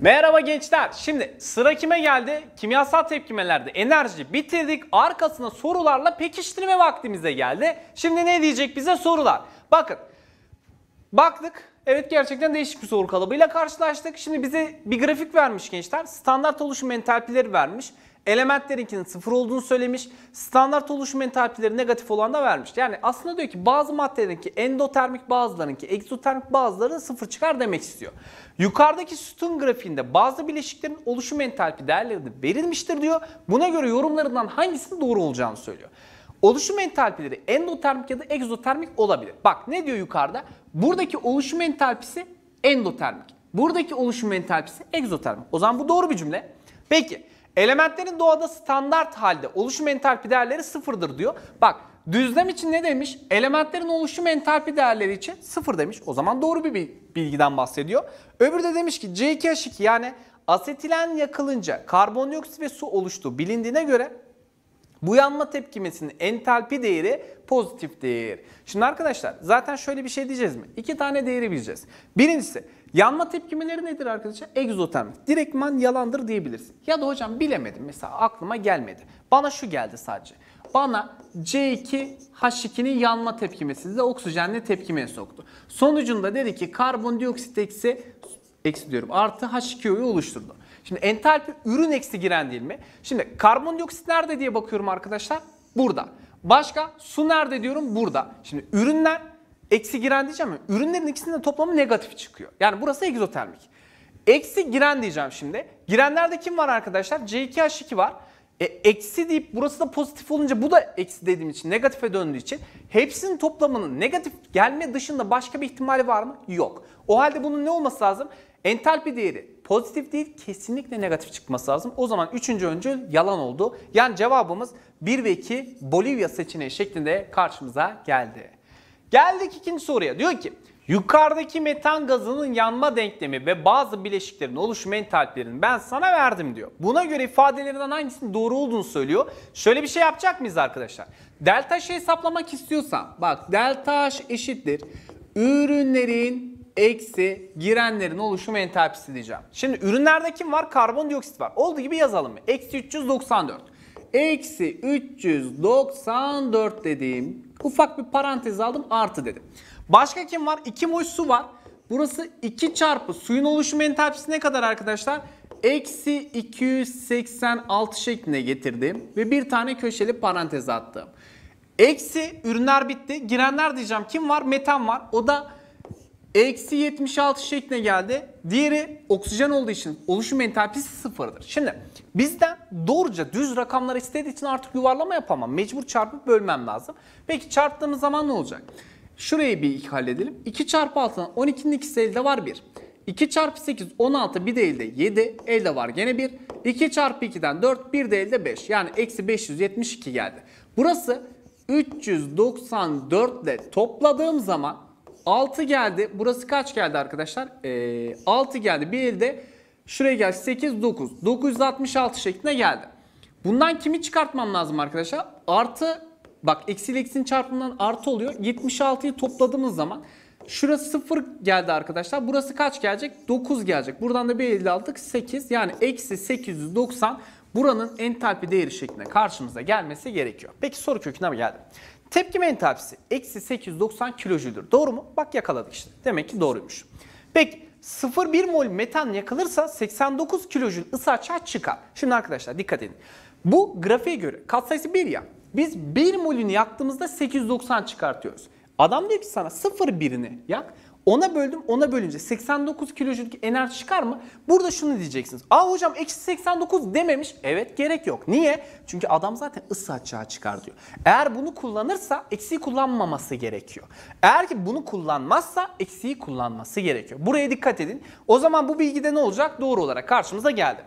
Merhaba gençler. Şimdi sıra kime geldi? Kimyasal tepkimelerde enerji bitirdik. Arkasına sorularla pekiştirme vaktimize geldi. Şimdi ne diyecek bize sorular? Bakın. Baktık. Evet gerçekten değişik bir soru kalıbıyla karşılaştık. Şimdi bize bir grafik vermiş gençler. Standart oluşum entalpileri vermiş. Elementlerinkinin sıfır olduğunu söylemiş. Standart oluşum entalpileri negatif olan da vermiş. Yani aslında diyor ki bazı maddelerinki endotermik bazılarınki egzotermik bazıları sıfır çıkar demek istiyor. Yukarıdaki sütun grafiğinde bazı bileşiklerin oluşum entalpi değerleri de verilmiştir diyor. Buna göre yorumlarından hangisinin doğru olacağını söylüyor. Oluşum entalpileri endotermik ya da egzotermik olabilir. Bak ne diyor yukarıda? Buradaki oluşum entalpisi endotermik. Buradaki oluşum entalpisi egzotermik. O zaman bu doğru bir cümle. Peki Elementlerin doğada standart halde oluşum entalpi değerleri sıfırdır diyor. Bak düzlem için ne demiş? Elementlerin oluşum entalpi değerleri için sıfır demiş. O zaman doğru bir bilgiden bahsediyor. Öbürü de demiş ki C2H2 yani asetilen yakılınca karbondioksit ve su oluştuğu bilindiğine göre bu yanma tepkimesinin entalpi değeri pozitif değer. Şimdi arkadaşlar zaten şöyle bir şey diyeceğiz mi? İki tane değeri bileceğiz. Birincisi Yanma tepkimeleri nedir arkadaşlar? Egzotermik. Direktman yalandır diyebilirsin. Ya da hocam bilemedim mesela aklıma gelmedi. Bana şu geldi sadece. Bana C2H2'nin yanma tepkimesi de oksijenle tepkime soktu. Sonucunda dedi ki karbondioksit eksi, eksi diyorum artı H2O'yu oluşturdu. Şimdi entalpi ürün eksi giren değil mi? Şimdi karbondioksit nerede diye bakıyorum arkadaşlar. Burada. Başka su nerede diyorum? Burada. Şimdi ürünler Eksi giren diyeceğim ya. Ürünlerin ikisinin de toplamı negatif çıkıyor. Yani burası egzotermik. Eksi giren diyeceğim şimdi. Girenlerde kim var arkadaşlar? C2H2 var. E, eksi deyip burası da pozitif olunca bu da eksi dediğim için negatife döndüğü için hepsinin toplamının negatif gelme dışında başka bir ihtimali var mı? Yok. O halde bunun ne olması lazım? Entalpi değeri pozitif değil kesinlikle negatif çıkması lazım. O zaman üçüncü öncül yalan oldu. Yani cevabımız 1 ve 2 Bolivya seçeneği şeklinde karşımıza geldi. Geldik ikinci soruya. Diyor ki yukarıdaki metan gazının yanma denklemi ve bazı bileşiklerin oluşum entalpilerini ben sana verdim diyor. Buna göre ifadelerinden hangisinin doğru olduğunu söylüyor. Şöyle bir şey yapacak mıyız arkadaşlar? Delta H hesaplamak istiyorsan bak delta H eşittir. Ürünlerin eksi girenlerin oluşum entalpisi diyeceğim. Şimdi ürünlerde kim var? Karbondioksit var. Olduğu gibi yazalım mı? Eksi 394 eksi 394 dediğim ufak bir parantez aldım artı dedim. Başka kim var? 2 mol su var. Burası 2 çarpı suyun oluşum entalpisi ne kadar arkadaşlar? Eksi 286 şeklinde getirdim ve bir tane köşeli parantez attım. Eksi ürünler bitti. Girenler diyeceğim kim var? Metan var. O da eksi 76 şekline geldi. Diğeri oksijen olduğu için oluşum entalpisi sıfırdır. Şimdi bizden doğruca düz rakamlar istediği için artık yuvarlama yapamam. Mecbur çarpıp bölmem lazım. Peki çarptığımız zaman ne olacak? Şurayı bir iki halledelim. 2 çarpı 6'dan 12'nin ikisi elde var 1. 2 çarpı 8 16 bir de elde 7 elde var gene 1. 2 çarpı 2'den 4 bir de elde 5 yani eksi 572 geldi. Burası 394 ile topladığım zaman 6 geldi. Burası kaç geldi arkadaşlar? Ee, 6 geldi. Bir elde şuraya geldi. 8, 9. 966 şeklinde geldi. Bundan kimi çıkartmam lazım arkadaşlar? Artı bak eksi ile eksinin çarpımından artı oluyor. 76'yı topladığımız zaman şurası 0 geldi arkadaşlar. Burası kaç gelecek? 9 gelecek. Buradan da bir elde aldık. 8 yani eksi 890 buranın entalpi değeri şeklinde karşımıza gelmesi gerekiyor. Peki soru köküne mi geldim? Tepki enthalpisi eksi 890 kilojüldür. Doğru mu? Bak yakaladık işte. Demek ki doğruymuş. Peki 0,1 mol metan yakılırsa 89 kilojül ısı açığa çıkar. Şimdi arkadaşlar dikkat edin. Bu grafiğe göre katsayısı 1 ya. Biz 1 molünü yaktığımızda 890 çıkartıyoruz. Adam diyor ki sana 0,1'ini yak. 10'a böldüm 10'a bölünce 89 kilojülük enerji çıkar mı? Burada şunu diyeceksiniz. Aa hocam eksi 89 dememiş. Evet gerek yok. Niye? Çünkü adam zaten ısı açığa çıkar diyor. Eğer bunu kullanırsa eksiği kullanmaması gerekiyor. Eğer ki bunu kullanmazsa eksiği kullanması gerekiyor. Buraya dikkat edin. O zaman bu bilgide ne olacak? Doğru olarak karşımıza geldi.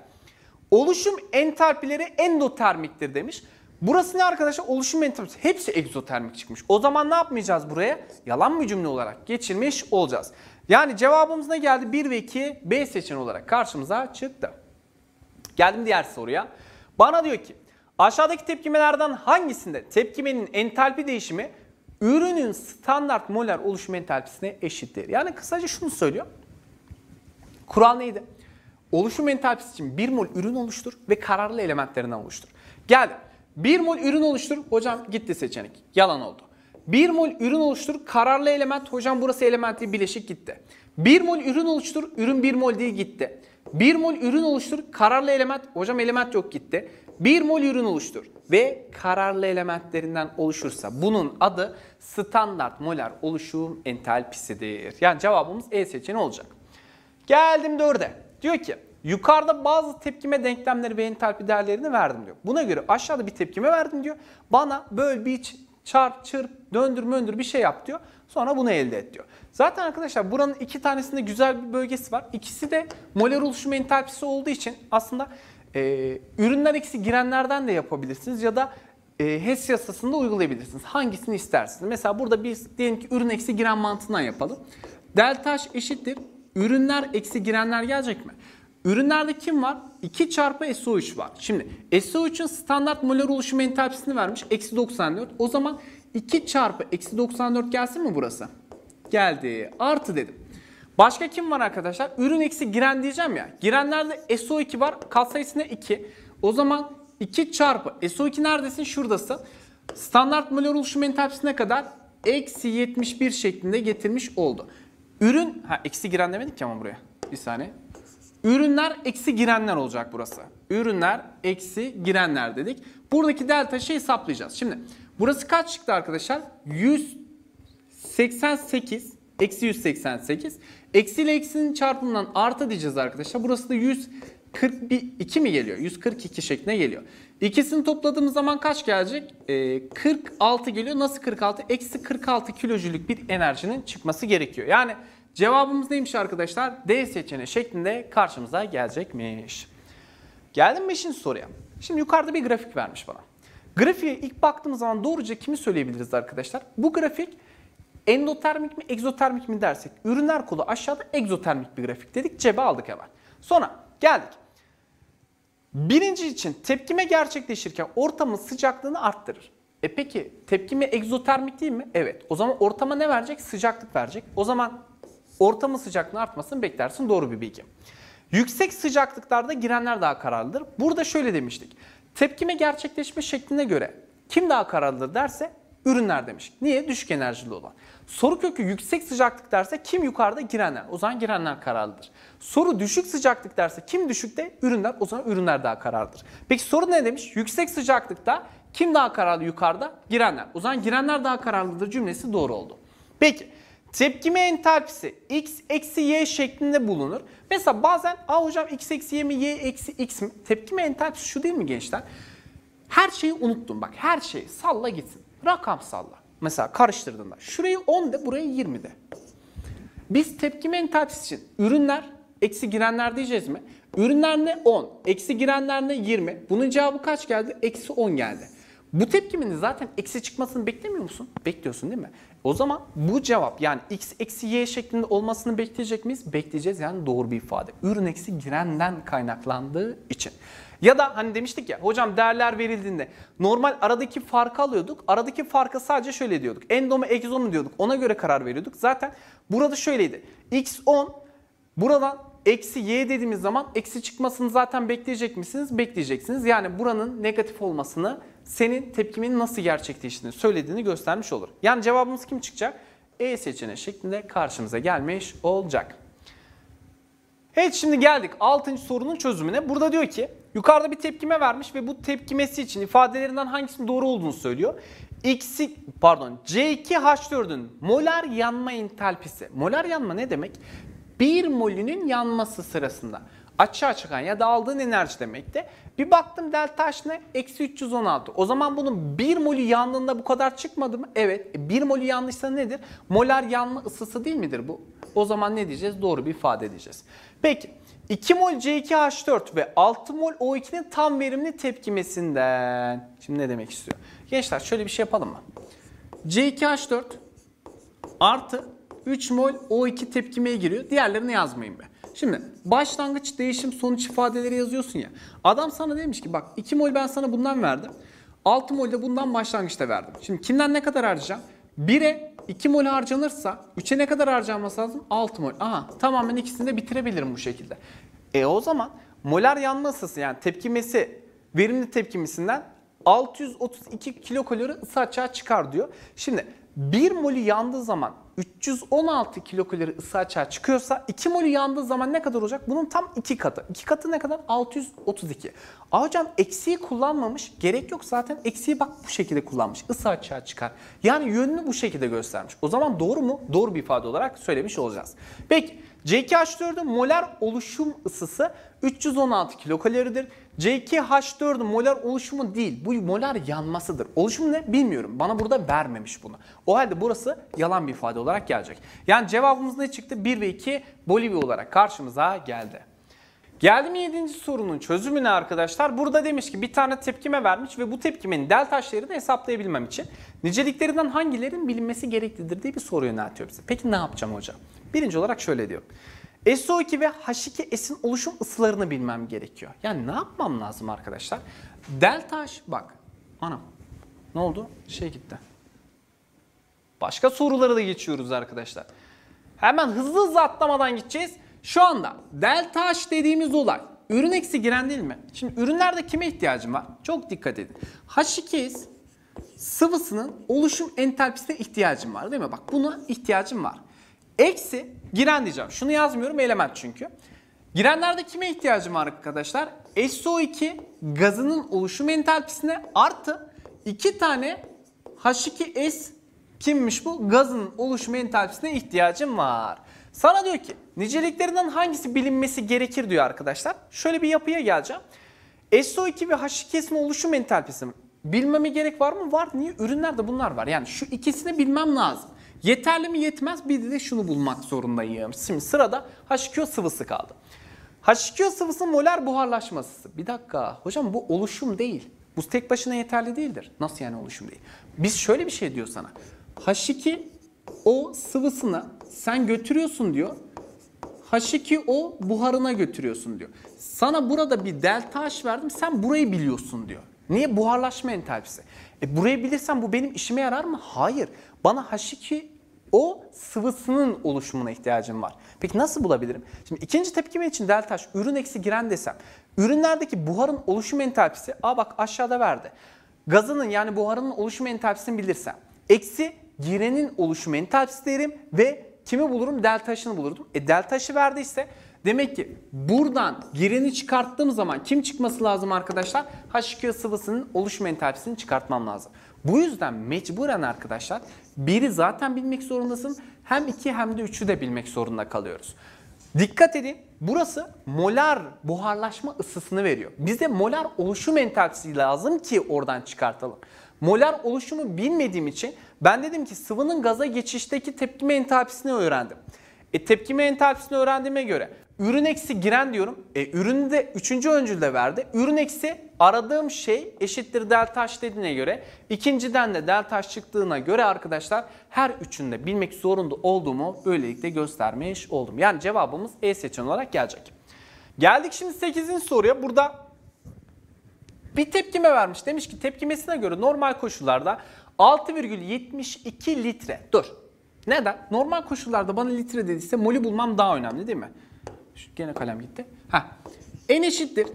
Oluşum entalpileri endotermiktir demiş. Burası ne arkadaşlar? Oluşum entropi. Hepsi egzotermik çıkmış. O zaman ne yapmayacağız buraya? Yalan bir cümle olarak geçirmiş olacağız. Yani cevabımız ne geldi? 1 ve 2 B seçeneği olarak karşımıza çıktı. Geldim diğer soruya. Bana diyor ki aşağıdaki tepkimelerden hangisinde tepkimenin entalpi değişimi ürünün standart molar oluşum entalpisine eşittir? Yani kısaca şunu söylüyor. Kural neydi? Oluşum entalpisi için 1 mol ürün oluştur ve kararlı elementlerinden oluştur. Geldim. 1 mol ürün oluştur. Hocam gitti seçenek. Yalan oldu. 1 mol ürün oluştur. Kararlı element. Hocam burası elementi bileşik gitti. 1 mol ürün oluştur. Ürün 1 mol değil gitti. 1 mol ürün oluştur. Kararlı element. Hocam element yok gitti. 1 mol ürün oluştur ve kararlı elementlerinden oluşursa bunun adı standart molar oluşum entalpisidir. Yani cevabımız E seçeneği olacak. Geldim 4'e. Diyor ki Yukarıda bazı tepkime denklemleri ve entalpi değerlerini verdim diyor. Buna göre aşağıda bir tepkime verdim diyor. Bana böl, biç, çarp, çırp, döndür, möndür bir şey yap diyor. Sonra bunu elde et diyor. Zaten arkadaşlar buranın iki tanesinde güzel bir bölgesi var. İkisi de moler oluşum entalpisi olduğu için aslında e, ürünler ikisi girenlerden de yapabilirsiniz ya da e, HES yasasında uygulayabilirsiniz. Hangisini istersiniz? Mesela burada biz diyelim ki ürün eksi giren mantığından yapalım. Delta H eşittir. Ürünler eksi girenler gelecek mi? Ürünlerde kim var? 2 çarpı SO3 var. Şimdi SO3'ün standart molar oluşum entalpisini vermiş. Eksi 94. O zaman 2 çarpı eksi 94 gelsin mi burası? Geldi. Artı dedim. Başka kim var arkadaşlar? Ürün eksi giren diyeceğim ya. Girenlerde SO2 var. Katsayısı ne? 2. O zaman 2 çarpı SO2 neredesin? Şuradasın. Standart molar oluşum entalpisine kadar eksi 71 şeklinde getirmiş oldu. Ürün, ha eksi giren demedik ki ama buraya. Bir saniye. Ürünler eksi girenler olacak burası. Ürünler eksi girenler dedik. Buradaki delta şey hesaplayacağız. Şimdi burası kaç çıktı arkadaşlar? 188 eksi 188. Eksi ile eksinin çarpımından artı diyeceğiz arkadaşlar. Burası da 142 mi geliyor? 142 şeklinde geliyor. İkisini topladığımız zaman kaç gelecek? Ee, 46 geliyor. Nasıl 46? Eksi 46 kilojülük bir enerjinin çıkması gerekiyor. Yani Cevabımız neymiş arkadaşlar? D seçeneği şeklinde karşımıza gelecekmiş. Geldim mi şimdi soruya. Şimdi yukarıda bir grafik vermiş bana. Grafiğe ilk baktığımız zaman doğruca kimi söyleyebiliriz arkadaşlar? Bu grafik endotermik mi egzotermik mi dersek ürünler kolu aşağıda egzotermik bir grafik dedik cebe aldık hemen. Sonra geldik. Birinci için tepkime gerçekleşirken ortamın sıcaklığını arttırır. E peki tepkime egzotermik değil mi? Evet. O zaman ortama ne verecek? Sıcaklık verecek. O zaman Ortamın sıcaklığı artmasını beklersin. Doğru bir bilgi. Yüksek sıcaklıklarda girenler daha kararlıdır. Burada şöyle demiştik. Tepkime gerçekleşme şekline göre kim daha kararlıdır derse ürünler demiş. Niye? Düşük enerjili olan. Soru kökü yüksek sıcaklık derse kim yukarıda girenler? O zaman girenler kararlıdır. Soru düşük sıcaklık derse kim düşükte? Ürünler. O zaman ürünler daha kararlıdır. Peki soru ne demiş? Yüksek sıcaklıkta kim daha kararlı yukarıda? Girenler. O zaman girenler daha kararlıdır cümlesi doğru oldu. Peki Tepkime entalpisi x eksi y şeklinde bulunur. Mesela bazen a hocam x eksi y mi y eksi x mi? Tepkime entalpisi şu değil mi gençler? Her şeyi unuttum bak her şeyi salla gitsin. Rakam salla. Mesela karıştırdığında şurayı 10 de burayı 20 de. Biz tepkime entalpisi için ürünler eksi girenler diyeceğiz mi? Ürünler ne 10, eksi girenler ne 20. Bunun cevabı kaç geldi? Eksi 10 geldi. Bu tepkiminin zaten eksi çıkmasını beklemiyor musun? Bekliyorsun değil mi? O zaman bu cevap yani x eksi y şeklinde olmasını bekleyecek miyiz? Bekleyeceğiz yani doğru bir ifade. Ürün eksi girenden kaynaklandığı için. Ya da hani demiştik ya hocam değerler verildiğinde normal aradaki farkı alıyorduk. Aradaki farkı sadece şöyle diyorduk. Endomu egzomu diyorduk. Ona göre karar veriyorduk. Zaten burada şöyleydi. X 10 buradan eksi y dediğimiz zaman eksi çıkmasını zaten bekleyecek misiniz? Bekleyeceksiniz. Yani buranın negatif olmasını senin tepkimin nasıl gerçekleştiğini söylediğini göstermiş olur. Yani cevabımız kim çıkacak? E seçeneği şeklinde karşımıza gelmiş olacak. Evet şimdi geldik 6. sorunun çözümüne. Burada diyor ki yukarıda bir tepkime vermiş ve bu tepkimesi için ifadelerinden hangisinin doğru olduğunu söylüyor. X pardon C2H4'ün molar yanma entalpisi. Molar yanma ne demek? 1 molünün yanması sırasında açığa çıkan ya da aldığın enerji demekti. Bir baktım delta H ne? Eksi 316. O zaman bunun 1 molü yandığında bu kadar çıkmadı mı? Evet. E 1 molü yanlışsa nedir? Molar yanma ısısı değil midir bu? O zaman ne diyeceğiz? Doğru bir ifade edeceğiz. Peki 2 mol C2H4 ve 6 mol O2'nin tam verimli tepkimesinden. Şimdi ne demek istiyor? Gençler şöyle bir şey yapalım mı? C2H4 artı 3 mol O2 tepkimeye giriyor. Diğerlerini yazmayın be. Şimdi başlangıç, değişim, sonuç ifadeleri yazıyorsun ya. Adam sana demiş ki bak 2 mol ben sana bundan verdim. 6 mol de bundan başlangıçta verdim. Şimdi kimden ne kadar harcayacağım? 1'e 2 mol harcanırsa 3'e ne kadar harcanması lazım? 6 mol. Aha tamamen ikisini de bitirebilirim bu şekilde. E o zaman molar yanma ısısı yani tepkimesi verimli tepkimesinden 632 kilokalori ısı açığa çıkar diyor. Şimdi 1 molü yandığı zaman 316 kilokalori ısı açığa çıkıyorsa 2 molü yandığı zaman ne kadar olacak? Bunun tam 2 katı. 2 katı ne kadar? 632. Aa hocam eksiği kullanmamış. Gerek yok zaten eksiği bak bu şekilde kullanmış. Isı açığa çıkar. Yani yönünü bu şekilde göstermiş. O zaman doğru mu? Doğru bir ifade olarak söylemiş olacağız. Peki CKH4'ün Molar oluşum ısısı 316 kilokaloridir. C2H4 molar oluşumu değil. Bu molar yanmasıdır. Oluşumu ne bilmiyorum. Bana burada vermemiş bunu. O halde burası yalan bir ifade olarak gelecek. Yani cevabımız ne çıktı? 1 ve 2 Bolivya olarak karşımıza geldi. Geldi mi 7. sorunun çözümüne arkadaşlar. Burada demiş ki bir tane tepkime vermiş ve bu tepkimenin delta h'lerini hesaplayabilmem için niceliklerinden hangilerin bilinmesi gereklidir diye bir soru yöneltiyor bize. Peki ne yapacağım hocam? Birinci olarak şöyle diyor. SO2 ve H2S'in oluşum ısılarını bilmem gerekiyor. Yani ne yapmam lazım arkadaşlar? Delta H bak. Anam. Ne oldu? Şey gitti. Başka soruları da geçiyoruz arkadaşlar. Hemen hızlı hızlı atlamadan gideceğiz. Şu anda delta H dediğimiz olay ürün eksi giren değil mi? Şimdi ürünlerde kime ihtiyacım var? Çok dikkat edin. H2S sıvısının oluşum entalpisine ihtiyacım var değil mi? Bak buna ihtiyacım var. Eksi giren diyeceğim. Şunu yazmıyorum element çünkü. Girenlerde kime ihtiyacım var arkadaşlar? SO2 gazının oluşum entalpisine artı 2 tane H2S kimmiş bu? Gazın oluşum entalpisine ihtiyacım var. Sana diyor ki niceliklerinden hangisi bilinmesi gerekir diyor arkadaşlar. Şöyle bir yapıya geleceğim. SO2 ve H2S'in oluşum entalpisi bilmeme gerek var mı? Var. Niye? Ürünlerde bunlar var. Yani şu ikisini bilmem lazım. Yeterli mi yetmez bir de şunu bulmak zorundayım. Şimdi sırada H2O sıvısı kaldı. H2O sıvısı moler buharlaşması. Bir dakika hocam bu oluşum değil. Bu tek başına yeterli değildir. Nasıl yani oluşum değil? Biz şöyle bir şey diyor sana. H2O sıvısını sen götürüyorsun diyor. H2O buharına götürüyorsun diyor. Sana burada bir delta H verdim sen burayı biliyorsun diyor. Niye? Buharlaşma entalpisi. E burayı bilirsem bu benim işime yarar mı? Hayır. Bana H2 o sıvısının oluşumuna ihtiyacım var. Peki nasıl bulabilirim? Şimdi ikinci tepkime için deltaş ürün eksi giren desem. Ürünlerdeki buharın oluşum entalpisi, aa bak aşağıda verdi. Gazının yani buharının oluşum entalpisini bilirsem. Eksi girenin oluşum entalpisi derim ve kimi bulurum? Deltaşını bulurdum. E deltaşı verdiyse Demek ki buradan gireni çıkarttığım zaman kim çıkması lazım arkadaşlar? H2O sıvısının oluşum entalpisini çıkartmam lazım. Bu yüzden mecburen arkadaşlar biri zaten bilmek zorundasın. Hem iki hem de üçü de bilmek zorunda kalıyoruz. Dikkat edin burası molar buharlaşma ısısını veriyor. Bize molar oluşum entalpisi lazım ki oradan çıkartalım. Molar oluşumu bilmediğim için ben dedim ki sıvının gaza geçişteki tepkime entalpisini öğrendim. E, tepkime entalpisini öğrendiğime göre Ürün eksi giren diyorum. E, ürünü de üçüncü öncülde verdi. Ürün eksi aradığım şey eşittir delta h dediğine göre ikinciden de delta h çıktığına göre arkadaşlar her üçünde bilmek zorunda olduğumu böylelikle göstermiş oldum. Yani cevabımız E seçeneği olarak gelecek. Geldik şimdi 8. soruya. Burada bir tepkime vermiş. Demiş ki tepkimesine göre normal koşullarda 6,72 litre. Dur. Neden? Normal koşullarda bana litre dediyse molü bulmam daha önemli değil mi? Gene kalem gitti. Ha. En eşittir.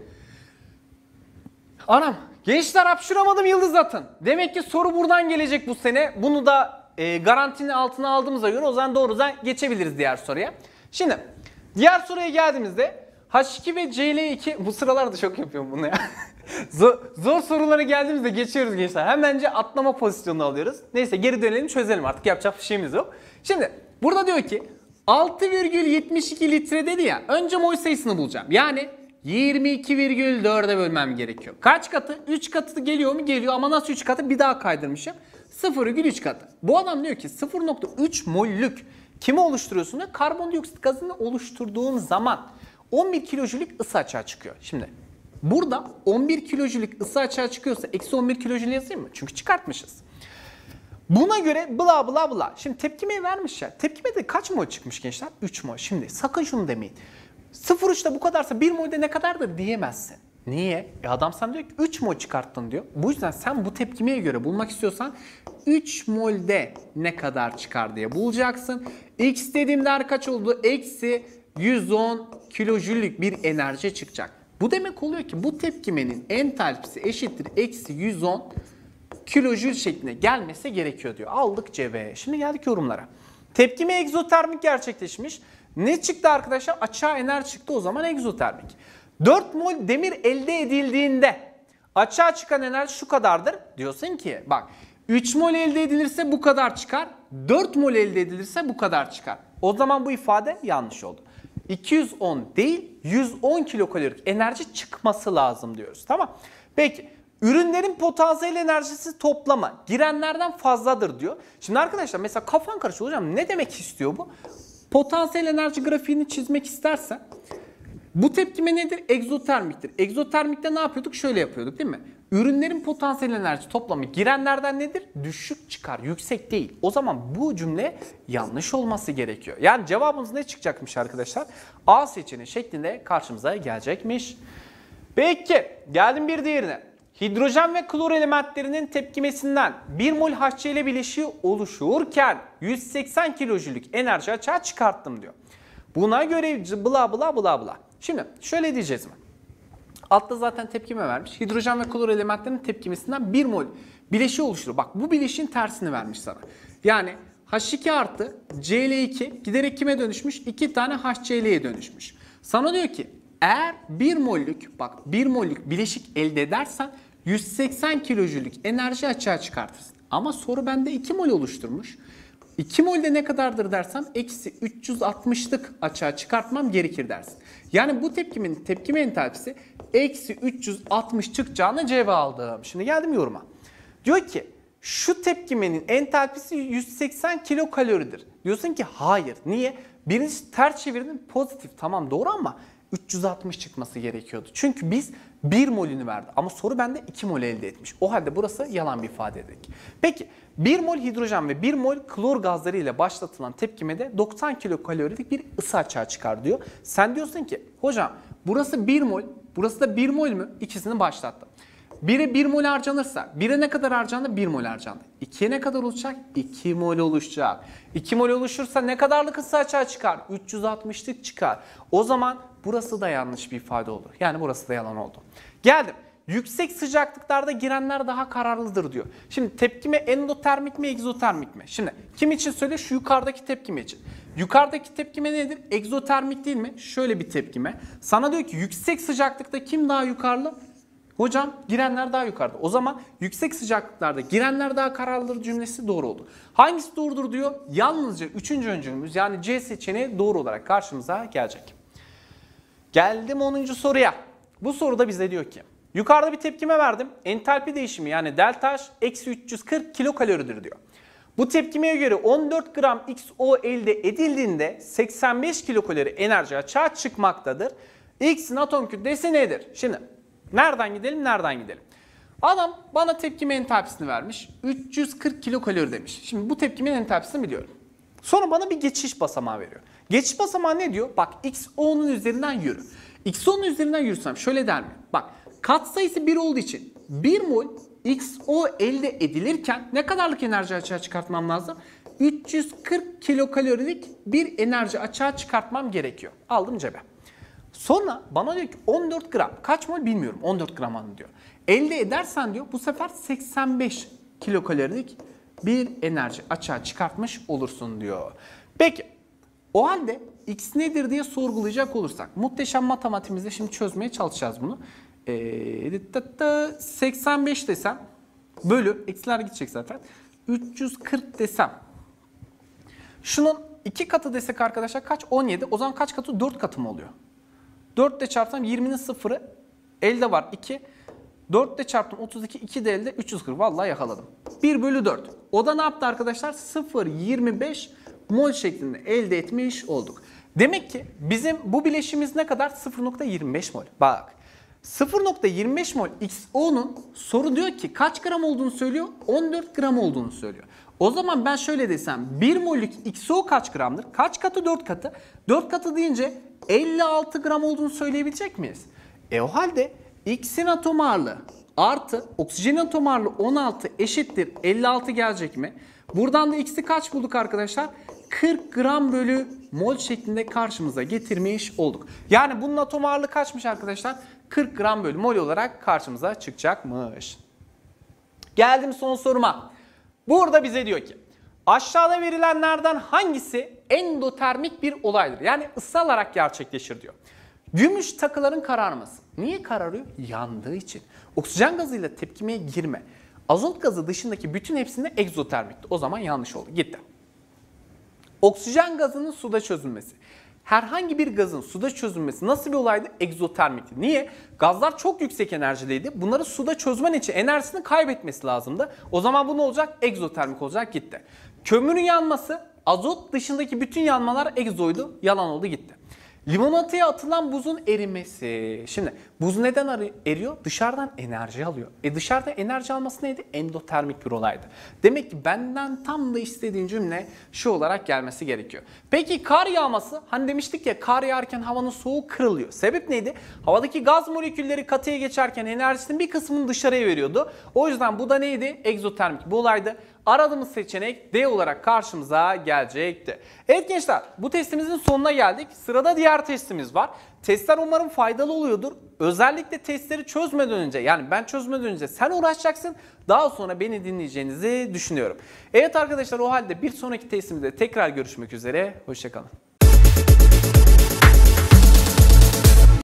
Anam gençler hapşıramadım yıldız atın. Demek ki soru buradan gelecek bu sene. Bunu da e, garantinin altına aldığımıza göre o zaman doğrudan geçebiliriz diğer soruya. Şimdi diğer soruya geldiğimizde H2 ve CL2 bu sıralarda çok yapıyorum bunu ya. zor, zor sorulara geldiğimizde geçiyoruz gençler. Hemen atlama pozisyonunu alıyoruz. Neyse geri dönelim çözelim artık yapacak bir şeyimiz yok. Şimdi burada diyor ki 6,72 litre dedi ya. Önce mol sayısını bulacağım. Yani 22,4'e bölmem gerekiyor. Kaç katı? 3 katı geliyor mu? Geliyor ama nasıl 3 katı? Bir daha kaydırmışım. 0,3 katı. Bu adam diyor ki 0,3 mollük kimi oluşturuyorsun? Diyor? Karbondioksit gazını oluşturduğun zaman 11 kilojülük ısı açığa çıkıyor. Şimdi burada 11 kilojülük ısı açığa çıkıyorsa eksi 11 kilojül yazayım mı? Çünkü çıkartmışız. Buna göre bla bla bla. Şimdi tepkimeyi vermişler. de kaç mol çıkmış gençler? 3 mol. Şimdi sakın şunu demeyin. 0.3'te bu kadarsa 1 molde ne kadardır diyemezsin. Niye? E adam sana diyor ki 3 mol çıkarttın diyor. Bu yüzden sen bu tepkimeye göre bulmak istiyorsan 3 molde ne kadar çıkar diye bulacaksın. X dediğimler kaç oldu? Eksi 110 kilojüllük bir enerji çıkacak. Bu demek oluyor ki bu tepkimenin entalpisi eşittir eksi 110 kilojül şeklinde gelmesi gerekiyor diyor. Aldık cebe. Şimdi geldik yorumlara. Tepkime egzotermik gerçekleşmiş. Ne çıktı arkadaşlar? Açığa enerji çıktı o zaman egzotermik. 4 mol demir elde edildiğinde açığa çıkan enerji şu kadardır. Diyorsun ki bak 3 mol elde edilirse bu kadar çıkar. 4 mol elde edilirse bu kadar çıkar. O zaman bu ifade yanlış oldu. 210 değil 110 kilokalorik enerji çıkması lazım diyoruz. Tamam. Peki Ürünlerin potansiyel enerjisi toplama girenlerden fazladır diyor. Şimdi arkadaşlar mesela kafan karışıyor hocam ne demek istiyor bu? Potansiyel enerji grafiğini çizmek istersen bu tepkime nedir? Egzotermiktir. Egzotermikte ne yapıyorduk? Şöyle yapıyorduk değil mi? Ürünlerin potansiyel enerji toplamı girenlerden nedir? Düşük çıkar, yüksek değil. O zaman bu cümle yanlış olması gerekiyor. Yani cevabımız ne çıkacakmış arkadaşlar? A seçeneği şeklinde karşımıza gelecekmiş. Peki, geldim bir diğerine. Hidrojen ve klor elementlerinin tepkimesinden 1 mol HCl bileşiği oluşurken 180 kilojülük enerji açığa çıkarttım diyor. Buna göre bla bla bla bla. Şimdi şöyle diyeceğiz mi? Altta zaten tepkime vermiş. Hidrojen ve klor elementlerinin tepkimesinden 1 mol bileşiği oluşturur. Bak bu bileşiğin tersini vermiş sana. Yani H2 artı Cl2 giderek kime dönüşmüş? 2 tane HCl'ye dönüşmüş. Sana diyor ki eğer 1 mollük bak 1 mollük bileşik elde edersen 180 kilojülük enerji açığa çıkartırsın. Ama soru bende 2 mol oluşturmuş. 2 mol de ne kadardır dersem eksi 360'lık açığa çıkartmam gerekir dersin. Yani bu tepkimin tepkime entalpisi eksi 360 çıkacağını cevap aldım. Şimdi geldim yoruma. Diyor ki şu tepkimenin entalpisi 180 kilokaloridir. Diyorsun ki hayır. Niye? Birinci ters çevirdim pozitif tamam doğru ama 360 çıkması gerekiyordu. Çünkü biz 1 molünü verdi ama soru bende 2 mol elde etmiş. O halde burası yalan bir ifade dedik. Peki 1 mol hidrojen ve 1 mol klor gazları ile başlatılan tepkimede 90 kilokalorilik bir ısı açığa çıkar diyor. Sen diyorsun ki hocam burası 1 mol, burası da 1 mol mü? İkisini başlattım. Biri 1 mol harcanırsa 1'e ne kadar harcandı? 1 mol harcandı. 2'ye ne kadar oluşacak? 2 mol oluşacak. 2 mol oluşursa ne kadarlık ısı açığa çıkar? 360'lık çıkar. O zaman burası da yanlış bir ifade oldu. Yani burası da yalan oldu. Geldim. Yüksek sıcaklıklarda girenler daha kararlıdır diyor. Şimdi tepkime endotermik mi egzotermik mi? Şimdi kim için söyle şu yukarıdaki tepkime için. Yukarıdaki tepkime nedir? Egzotermik değil mi? Şöyle bir tepkime. Sana diyor ki yüksek sıcaklıkta kim daha yukarılı? Hocam girenler daha yukarıda. O zaman yüksek sıcaklıklarda girenler daha kararlıdır cümlesi doğru oldu. Hangisi doğrudur diyor? Yalnızca 3. öncülümüz yani C seçeneği doğru olarak karşımıza gelecek. Geldim 10. soruya. Bu soruda bize diyor ki yukarıda bir tepkime verdim. Entalpi değişimi yani delta H eksi 340 kilokaloridir diyor. Bu tepkimeye göre 14 gram XO elde edildiğinde 85 kilokalori enerji açığa çıkmaktadır. X'in atom kütlesi nedir? Şimdi Nereden gidelim, nereden gidelim? Adam bana tepkimin entalpisini vermiş. 340 kilokalori demiş. Şimdi bu tepkimin entalpisini biliyorum. Sonra bana bir geçiş basamağı veriyor. Geçiş basamağı ne diyor? Bak X10'un üzerinden yürü. X10'un üzerinden yürüsem şöyle der mi? Bak katsayısı 1 olduğu için 1 mol XO elde edilirken ne kadarlık enerji açığa çıkartmam lazım? 340 kilokalorilik bir enerji açığa çıkartmam gerekiyor. Aldım cebe. Sonra bana diyor ki 14 gram. Kaç mol bilmiyorum. 14 gram anı diyor. Elde edersen diyor bu sefer 85 kilokalorilik bir enerji açığa çıkartmış olursun diyor. Peki o halde x nedir diye sorgulayacak olursak muhteşem matematiğimizde şimdi çözmeye çalışacağız bunu. Ee, 85 desem bölü eksiler gidecek zaten. 340 desem şunun 2 katı desek arkadaşlar kaç? 17. O zaman kaç katı? 4 katı mı oluyor? 4 ile çarpsam 20'nin sıfırı elde var 2. 4 ile çarptım 32, 2 de elde 340. Vallahi yakaladım. 1 bölü 4. O da ne yaptı arkadaşlar? 0,25 mol şeklinde elde etmiş olduk. Demek ki bizim bu bileşimiz ne kadar? 0,25 mol. Bak 0,25 mol XO'nun soru diyor ki kaç gram olduğunu söylüyor? 14 gram olduğunu söylüyor. O zaman ben şöyle desem 1 mol'lük XO kaç gramdır? Kaç katı? 4 katı. 4 katı deyince 56 gram olduğunu söyleyebilecek miyiz? E o halde X'in atom ağırlığı artı oksijenin atom ağırlığı 16 eşittir 56 gelecek mi? Buradan da X'i kaç bulduk arkadaşlar? 40 gram bölü mol şeklinde karşımıza getirmiş olduk. Yani bunun atom ağırlığı kaçmış arkadaşlar? 40 gram bölü mol olarak karşımıza çıkacakmış. Geldim son soruma. Burada bize diyor ki aşağıda verilenlerden hangisi endotermik bir olaydır? Yani ısı alarak gerçekleşir diyor. Gümüş takıların kararması. Niye kararıyor? Yandığı için. Oksijen gazıyla tepkimeye girme. Azot gazı dışındaki bütün hepsinde egzotermikti. O zaman yanlış oldu. Gitti. Oksijen gazının suda çözülmesi herhangi bir gazın suda çözülmesi nasıl bir olaydı? Egzotermikti. Niye? Gazlar çok yüksek enerjideydi. Bunları suda çözmen için enerjisini kaybetmesi lazımdı. O zaman bu ne olacak? Egzotermik olacak gitti. Kömürün yanması azot dışındaki bütün yanmalar egzoydu. Yalan oldu gitti. Limonataya atılan buzun erimesi. Şimdi buz neden eriyor? Dışarıdan enerji alıyor. E dışarıda enerji alması neydi? Endotermik bir olaydı. Demek ki benden tam da istediğin cümle şu olarak gelmesi gerekiyor. Peki kar yağması? Hani demiştik ya kar yağarken havanın soğuğu kırılıyor. Sebep neydi? Havadaki gaz molekülleri katıya geçerken enerjisinin bir kısmını dışarıya veriyordu. O yüzden bu da neydi? Egzotermik bir olaydı aradığımız seçenek D olarak karşımıza gelecekti. Evet gençler bu testimizin sonuna geldik. Sırada diğer testimiz var. Testler umarım faydalı oluyordur. Özellikle testleri çözmeden önce yani ben çözmeden önce sen uğraşacaksın. Daha sonra beni dinleyeceğinizi düşünüyorum. Evet arkadaşlar o halde bir sonraki testimizde tekrar görüşmek üzere. Hoşçakalın.